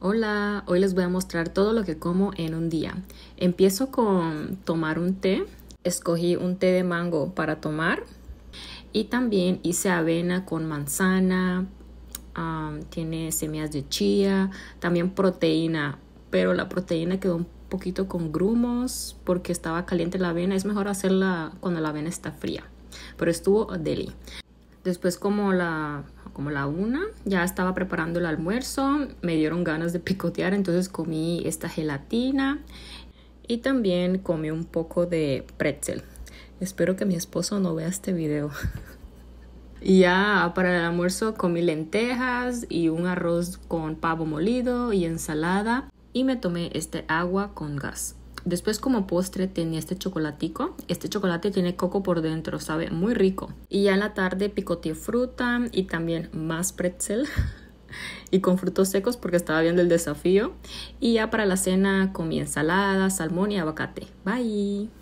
Hola, hoy les voy a mostrar todo lo que como en un día. Empiezo con tomar un té. Escogí un té de mango para tomar y también hice avena con manzana, tiene semillas de chía, también proteína, pero la proteína quedó un poquito con grumos porque estaba caliente la avena. Es mejor hacerla cuando la avena está fría, pero estuvo deli. Después como la como la una, ya estaba preparando el almuerzo, me dieron ganas de picotear, entonces comí esta gelatina y también comí un poco de pretzel. Espero que mi esposo no vea este video. Y ya para el almuerzo comí lentejas y un arroz con pavo molido y ensalada y me tomé este agua con gas. Después como postre tenía este chocolatico. Este chocolate tiene coco por dentro, sabe muy rico. Y ya en la tarde picoteé fruta y también más pretzel y con frutos secos porque estaba viendo el desafío. Y ya para la cena comí ensalada, salmón y aguacate. Bye.